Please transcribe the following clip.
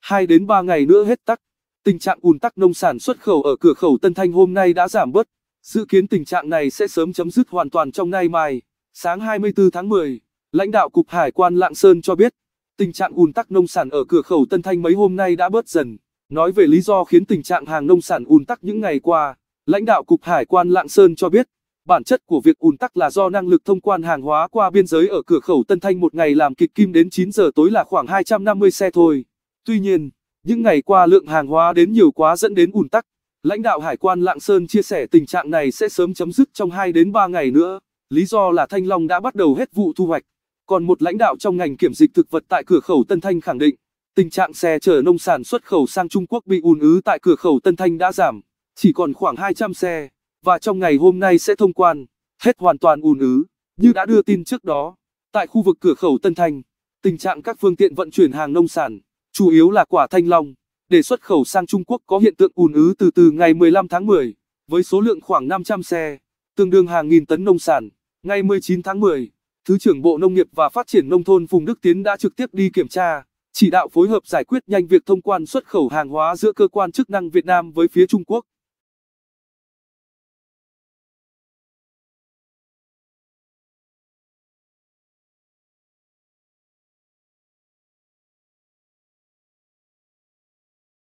2 đến 3 ngày nữa hết tắc. Tình trạng ùn tắc nông sản xuất khẩu ở cửa khẩu Tân Thanh hôm nay đã giảm bớt, dự kiến tình trạng này sẽ sớm chấm dứt hoàn toàn trong nay mai. Sáng 24 tháng 10, lãnh đạo Cục Hải quan Lạng Sơn cho biết, tình trạng ùn tắc nông sản ở cửa khẩu Tân Thanh mấy hôm nay đã bớt dần. Nói về lý do khiến tình trạng hàng nông sản ùn tắc những ngày qua, lãnh đạo Cục Hải quan Lạng Sơn cho biết, bản chất của việc ùn tắc là do năng lực thông quan hàng hóa qua biên giới ở cửa khẩu Tân Thanh một ngày làm kịch kim đến 9 giờ tối là khoảng 250 xe thôi. Tuy nhiên, những ngày qua lượng hàng hóa đến nhiều quá dẫn đến ùn tắc. Lãnh đạo Hải quan Lạng Sơn chia sẻ tình trạng này sẽ sớm chấm dứt trong 2 đến 3 ngày nữa. Lý do là Thanh Long đã bắt đầu hết vụ thu hoạch. Còn một lãnh đạo trong ngành kiểm dịch thực vật tại cửa khẩu Tân Thanh khẳng định, tình trạng xe chở nông sản xuất khẩu sang Trung Quốc bị ùn ứ tại cửa khẩu Tân Thanh đã giảm, chỉ còn khoảng 200 xe, và trong ngày hôm nay sẽ thông quan, hết hoàn toàn ùn ứ, như đã đưa tin trước đó. Tại khu vực cửa khẩu Tân Thanh, tình trạng các phương tiện vận chuyển hàng nông sản chủ yếu là quả thanh long, để xuất khẩu sang Trung Quốc có hiện tượng ùn ứ từ từ ngày 15 tháng 10, với số lượng khoảng 500 xe, tương đương hàng nghìn tấn nông sản. Ngày 19 tháng 10, Thứ trưởng Bộ Nông nghiệp và Phát triển Nông thôn Phùng Đức Tiến đã trực tiếp đi kiểm tra, chỉ đạo phối hợp giải quyết nhanh việc thông quan xuất khẩu hàng hóa giữa cơ quan chức năng Việt Nam với phía Trung Quốc.